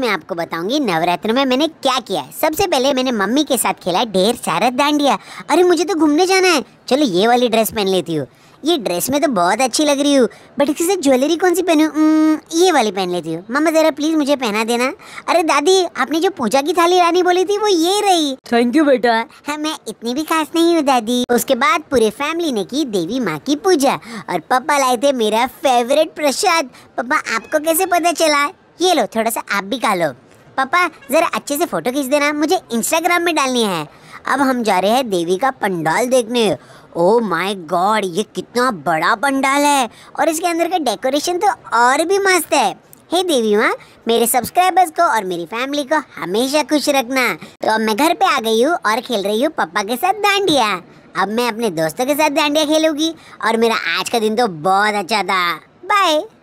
मैं आपको बताऊंगी नवरात्र में मैंने क्या किया है सबसे पहले मैंने मम्मी के साथ खेला है ढेर सारा दांडिया अरे मुझे तो घूमने जाना है चलो ये वाली ड्रेस पहन लेती हूँ ये ड्रेस में तो बहुत अच्छी लग रही हूँ बट इसके साथ ज्वेलरी कौन सी पहनू ये वाली पहन लेती हूँ मम्मा ज़रा प्लीज़ मुझे पहना देना अरे दादी आपने जो पूजा की थाली लानी बोली थी वो ये रही थैंक यू बेटा हाँ मैं इतनी भी खास नहीं हूँ दादी उसके बाद पूरे फैमिली ने की देवी माँ की पूजा और पापा लाए थे मेरा फेवरेट प्रसाद पापा आपको कैसे पता चला ये लो थोड़ा सा आप भी खा लो पापा ज़रा अच्छे से फ़ोटो खींच देना मुझे इंस्टाग्राम में डालनी है अब हम जा रहे हैं देवी का पंडाल देखने ओ माय गॉड ये कितना बड़ा पंडाल है और इसके अंदर का डेकोरेशन तो और भी मस्त है हे देवी माँ मेरे सब्सक्राइबर्स को और मेरी फैमिली को हमेशा खुश रखना तो अब मैं घर पे आ गई हूँ और खेल रही हूँ पापा के साथ दांडिया अब मैं अपने दोस्तों के साथ दांडिया खेलूंगी और मेरा आज का दिन तो बहुत अच्छा था बाय